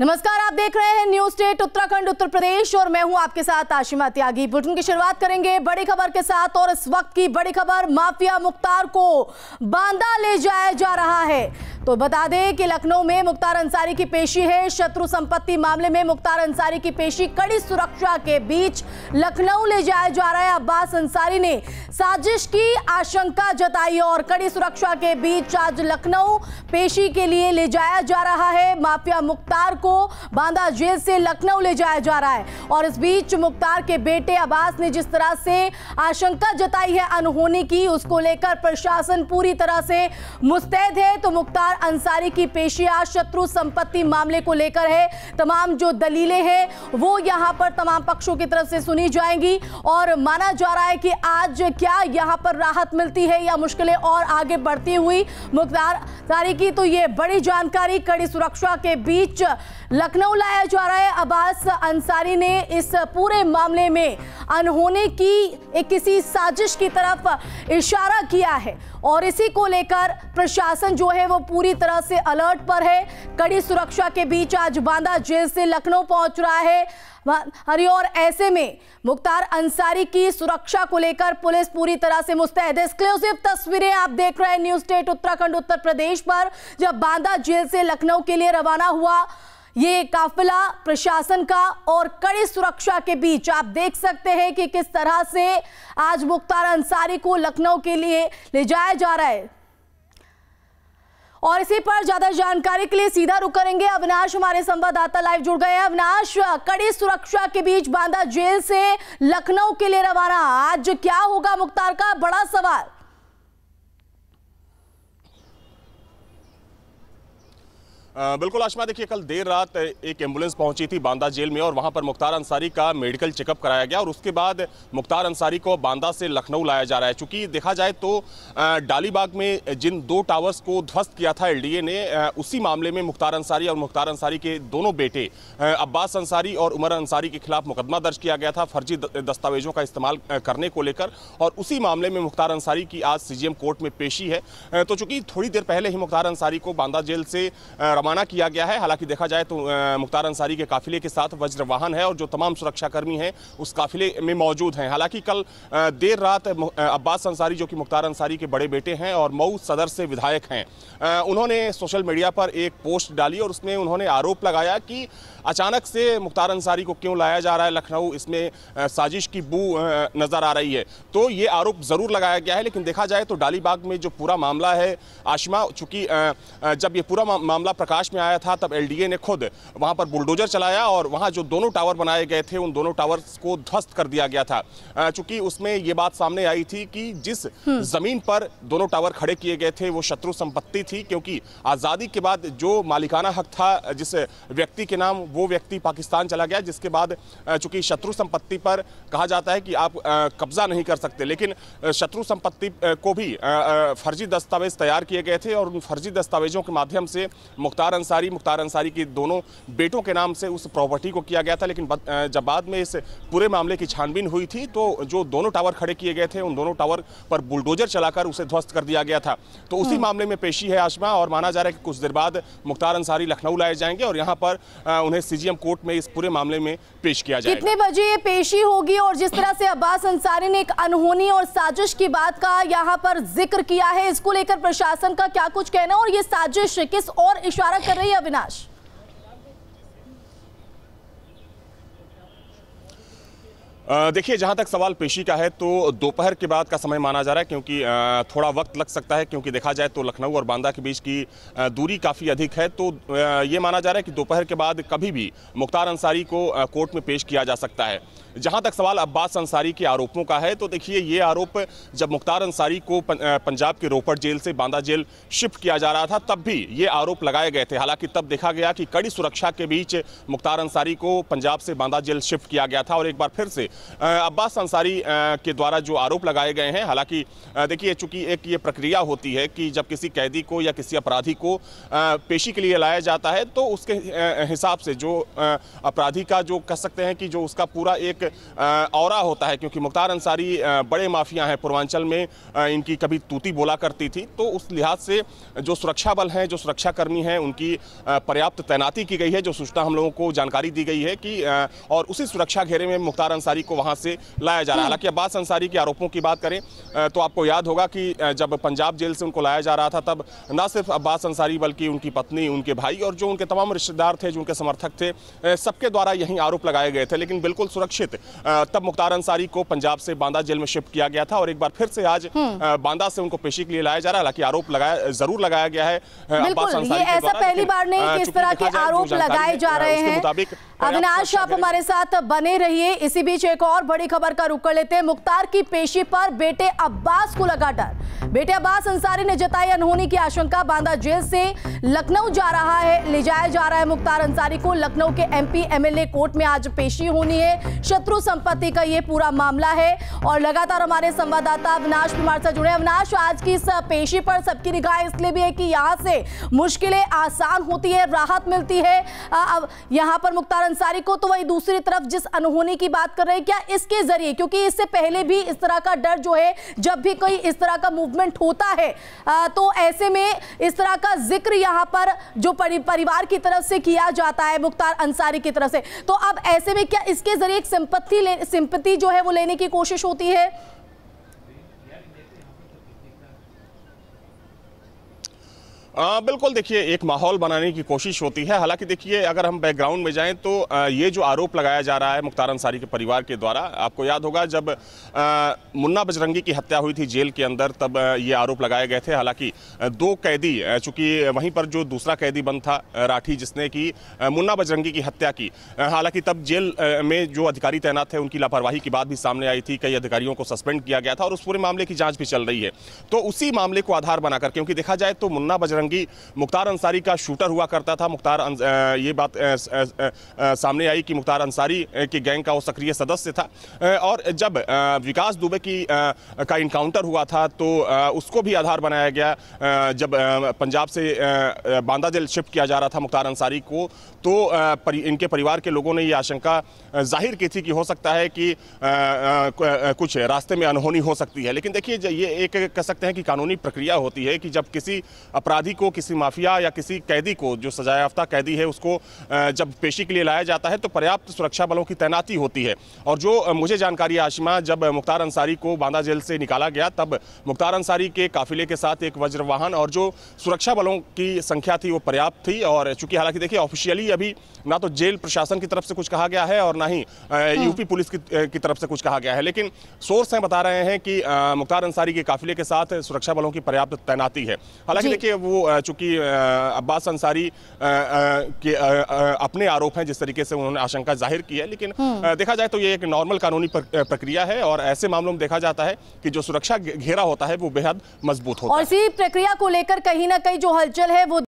नमस्कार आप देख रहे हैं न्यूज स्टेट उत्तराखंड उत्तर प्रदेश और मैं हूं आपके साथ आशिमा त्यागी बुलेटिन की शुरुआत करेंगे बड़ी खबर के साथ और इस वक्त की बड़ी खबर माफिया मुख्तार को बांदा ले जाया जा रहा है तो बता दें कि लखनऊ में मुख्तार अंसारी की पेशी है शत्रु संपत्ति मामले में मुख्तार अंसारी की पेशी कड़ी सुरक्षा के बीच लखनऊ ले जाया जा रहा है अब्बास अंसारी ने साजिश की आशंका जताई और कड़ी सुरक्षा के बीच आज लखनऊ पेशी के लिए ले जाया जा रहा है माफिया मुख्तार को बांदा जेल से लखनऊ ले जाया जा रहा है और इस बीच मुख्तार के बेटे अब्बास ने जिस तरह से आशंका जताई है अनहोनी की उसको लेकर प्रशासन पूरी तरह से मुस्तैद है तो मुख्तार सरकार अंसारी की पेशिया शत्रु संपत्ति मामले को लेकर है तमाम जो दलीलें हैं वो यहां पर तमाम पक्षों की तरफ से सुनी जाएंगी और माना जा रहा है कि आज क्या यहां पर राहत मिलती है या मुश्किलें और आगे बढ़ती हुई मुख्तार अंसारी की तो ये बड़ी जानकारी कड़ी सुरक्षा के बीच लखनऊ लाया जा रहा है अब्बास अंसारी ने इस पूरे मामले में अनहोने की एक किसी साजिश की तरफ इशारा किया है और इसी को लेकर प्रशासन जो है वो पूरी पूरी तरह से अलर्ट पर है कड़ी सुरक्षा के बीच आज बांदा जेल से लखनऊ पहुंच रहा है हरी और ऐसे में मुख्तार अंसारी की सुरक्षा को लेकर पुलिस पूरी तरह से मुस्तैद एक्सक्लूसिव तस्वीरें आप देख रहे हैं न्यू स्टेट उत्तराखंड उत्तर प्रदेश पर जब बांदा जेल से लखनऊ के लिए रवाना हुआ ये काफिला प्रशासन का और कड़ी सुरक्षा के बीच आप देख सकते हैं कि किस तरह से आज मुख्तार अंसारी को लखनऊ के लिए ले जाया जा रहा है और इसी पर ज्यादा जानकारी के लिए सीधा रुक करेंगे अविनाश हमारे संवाददाता लाइव जुड़ गए हैं अविनाश कड़ी सुरक्षा के बीच बांदा जेल से लखनऊ के लिए रवाना आज क्या होगा मुख्तार का बड़ा सवाल बिल्कुल आशमा देखिए कल देर रात एक एम्बुलेंस पहुंची थी बांदा जेल में और वहां पर मुख्तार अंसारी का मेडिकल चेकअप कराया गया और उसके बाद मुख्तार अंसारी को बांदा से लखनऊ लाया जा रहा है चूंकि देखा जाए तो डालीबाग में जिन दो टावर्स को ध्वस्त किया था एलडीए ने उसी मामले में मुख्तार अंसारी और मुख्तार अंसारी के दोनों बेटे अब्बास अंसारी और उमर अंसारी के खिलाफ मुकदमा दर्ज किया गया था फर्जी दस्तावेजों का इस्तेमाल करने को लेकर और उसी मामले में मुख्तार अंसारी की आज सी कोर्ट में पेशी है तो चूंकि थोड़ी देर पहले ही मुख्तार अंसारी को बांदा जेल से रवाना किया गया है हालांकि देखा जाए तो मुख्तार अंसारी के काफिले के साथ वाहन है और जो तमाम सुरक्षाकर्मी हैं उस काफिले में मौजूद हैं हालांकि कल देर रात अब्बास अंसारी जो कि मुख्तार अंसारी के बड़े बेटे हैं और मऊ सदर से विधायक हैं उन्होंने सोशल मीडिया पर एक पोस्ट डाली और उसमें उन्होंने आरोप लगाया कि अचानक से मुख्तार अंसारी को क्यों लाया जा रहा है लखनऊ इसमें साजिश की बू नज़र आ रही है तो ये आरोप ज़रूर लगाया गया है लेकिन देखा जाए तो डालीबाग में जो पूरा मामला है आशमा चूँकि जब ये पूरा मामला प्रकाश प्रकाश में आया था तब एलडीए ने खुद वहां पर बुलडोजर चलाया और वहां जो दोनों टावर बनाए गए थे उन दोनों टावर को ध्वस्त कर दिया गया था चूंकि उसमें ये बात सामने आई थी कि जिस हम्म। जमीन पर दोनों टावर खड़े किए गए थे वो शत्रु संपत्ति थी क्योंकि आज़ादी के बाद जो मालिकाना हक था जिस व्यक्ति के नाम वो व्यक्ति पाकिस्तान चला गया जिसके बाद चूंकि शत्रु संपत्ति पर कहा जाता है कि आप कब्जा नहीं कर सकते लेकिन शत्रु संपत्ति को भी फर्जी दस्तावेज तैयार किए गए थे और उन फर्जी दस्तावेजों के माध्यम से मुख्तार मुख्तार अंसारी मुख्तार अंसारी के दोनों बेटों के नाम से उस प्रॉपर्टी को किया गया था लेकिन जब बाद में इस पूरे मामले की छानबीन हुई थी तो जो दोनों टावर खड़े किए गए थे उन दोनों टावर पर बुलडोजर चलाकर उसे ध्वस्त कर दिया गया था तो उसी हम्म। मामले में पेशी है आशमा और माना जा रहा है कि कुछ देर बाद मुख्तार अंसारी लखनऊ लाए जाएंगे और यहाँ पर उन्हें सीजीएम कोर्ट में इस पूरे मामले में पेश किया जाएगा कितने बजे ये पेशी होगी और जिस तरह से अब्बास अंसारी ने एक अनहोनी और साजिश की बात का यहाँ पर जिक्र किया है इसको लेकर प्रशासन का क्या कुछ कहना और ये साजिश किस और इशारा इशारा कर रही है अविनाश देखिए जहां तक सवाल पेशी का है तो दोपहर के बाद का समय माना जा रहा है क्योंकि थोड़ा वक्त लग सकता है क्योंकि देखा जाए तो लखनऊ और बांदा के बीच की दूरी काफ़ी अधिक है तो ये माना जा रहा है कि दोपहर के बाद कभी भी मुख्तार अंसारी को कोर्ट में पेश किया जा सकता है जहां तक सवाल अब्बास अंसारी के आरोपों का है तो देखिए ये आरोप जब मुख्तार अंसारी को पंजाब के रोपड़ जेल से बांदा जेल शिफ्ट किया जा रहा था तब भी ये आरोप लगाए गए थे हालांकि तब देखा गया कि कड़ी सुरक्षा के बीच मुख्तार अंसारी को पंजाब से बांदा जेल शिफ्ट किया गया था और एक बार फिर से अब्बास अंसारी के द्वारा जो आरोप लगाए गए हैं हालांकि देखिए चूंकि एक ये प्रक्रिया होती है कि जब किसी कैदी को या किसी अपराधी को पेशी के लिए लाया जाता है तो उसके हिसाब से जो अपराधी का जो कह सकते हैं कि जो उसका पूरा एक और होता है क्योंकि मुख्तार अंसारी बड़े माफिया हैं पूर्वांचल में इनकी कभी तूती बोला करती थी तो उस लिहाज से जो सुरक्षा बल हैं जो सुरक्षाकर्मी हैं उनकी पर्याप्त तैनाती की गई है जो सूचना हम लोगों को जानकारी दी गई है कि और उसी सुरक्षा घेरे में मुख्तार अंसारी को को वहाँ से लाया जा रहा है हालांकि अब्बास अंसारी के आरोपों की बात करें तो आपको याद होगा कि जब पंजाब जेल से उनको लाया जा रहा था तब न सिर्फ अब्बास अंसारी बल्कि उनकी पत्नी उनके भाई और जो उनके तमाम रिश्तेदार थे जो उनके समर्थक थे सबके द्वारा यहीं आरोप लगाए गए थे लेकिन बिल्कुल सुरक्षित तब मुख्तार अंसारी को पंजाब से बांदा जेल में शिफ्ट किया गया था और एक बार फिर से आज हम्म। बांदा से उनको पेशी के लिए लाया जा रहा है हालांकि आरोप लगाया जरूर लगाया गया है ऐसा पहली बार नहीं कि तरह के आरोप लगाए जा रहे हैं अविनाश आप हमारे साथ बने रहिए इसी बीच एक और बड़ी खबर का रुख कर लेते हैं मुख्तार की पेशी पर बेटे अब्बास को लगा डर बेटे अब्बास अंसारी ने जताई अनहोनी की आशंका बांदा जेल से लखनऊ जा रहा है ले जाया जा रहा है मुख्तार अंसारी को लखनऊ के एमपी एमएलए कोर्ट में आज पेशी होनी है शत्रु संपत्ति का ये पूरा मामला है और लगातार हमारे संवाददाता अविनाश कुमार से जुड़े अविनाश आज की इस पेशी पर सबकी निगाह इसलिए भी है कि यहाँ से मुश्किलें आसान होती है राहत मिलती है अब यहाँ पर मुख्तार अंसारी को तो वही दूसरी तरफ जिस अनहोनी की बात कर रहे क्या इसके जरिए क्योंकि इससे पहले भी इस तरह का डर जो है जब भी कोई इस तरह का मूवमेंट होता है तो ऐसे में इस तरह का जिक्र यहां पर जो परिवार की तरफ से किया जाता है मुख्तार अंसारी की तरफ से तो अब ऐसे में क्या इसके जरिए एक सिंपत्ति सिंपत्ति जो है वो लेने की कोशिश होती है आ, बिल्कुल देखिए एक माहौल बनाने की कोशिश होती है हालांकि देखिए अगर हम बैकग्राउंड में जाएं तो आ, ये जो आरोप लगाया जा रहा है मुख्तार अंसारी के परिवार के द्वारा आपको याद होगा जब आ, मुन्ना बजरंगी की हत्या हुई थी जेल के अंदर तब ये आरोप लगाए गए थे हालांकि दो कैदी चूंकि वहीं पर जो दूसरा कैदी बंद था राठी जिसने की मुन्ना बजरंगी की हत्या की हालांकि तब जेल में जो अधिकारी तैनात थे उनकी लापरवाही की बात भी सामने आई थी कई अधिकारियों को सस्पेंड किया गया था और उस पूरे मामले की जाँच भी चल रही है तो उसी मामले को आधार बनाकर क्योंकि देखा जाए तो मुन्ना बजरंगी फिरंगी मुख्तार अंसारी का शूटर हुआ करता था मुख्तार ये बात सामने आई कि मुख्तार अंसारी के गैंग का वो सक्रिय सदस्य था और जब विकास दुबे की का इनकाउंटर हुआ था तो उसको भी आधार बनाया गया जब पंजाब से बांदा जेल शिफ्ट किया जा रहा था मुख्तार अंसारी को तो इनके परिवार के लोगों ने ये आशंका जाहिर की थी कि हो सकता है कि कुछ रास्ते में अनहोनी हो सकती है लेकिन देखिए ये एक कह सकते हैं कि कानूनी प्रक्रिया होती है कि जब किसी अपराधी कैदी को किसी माफिया या किसी कैदी को जो सजायाफ्ता कैदी है उसको जब पेशी के लिए लाया जाता है तो पर्याप्त सुरक्षा बलों की तैनाती होती है और जो मुझे जानकारी आशिमा जब मुख्तार अंसारी को बांदा जेल से निकाला गया तब मुख्तार अंसारी के काफिले के साथ एक वज्र वाहन और जो सुरक्षा बलों की संख्या थी वो पर्याप्त थी और चूंकि हालांकि देखिए ऑफिशियली अभी ना तो जेल प्रशासन की तरफ से कुछ कहा गया है और ना ही हाँ। यूपी पुलिस की तरफ से कुछ कहा गया है लेकिन सोर्स हैं बता रहे हैं कि मुख्तार अंसारी के काफिले के साथ सुरक्षा बलों की पर्याप्त तैनाती है हालांकि देखिए वो चूंकि अब्बास अंसारी के अपने आरोप हैं जिस तरीके से उन्होंने आशंका जाहिर की है लेकिन हम्म। देखा जाए तो ये एक नॉर्मल कानूनी प्रक्रिया है और ऐसे मामलों में देखा जाता है कि जो सुरक्षा घेरा होता है वो बेहद मजबूत होता है और इसी प्रक्रिया को लेकर कहीं ना कहीं जो हलचल है वो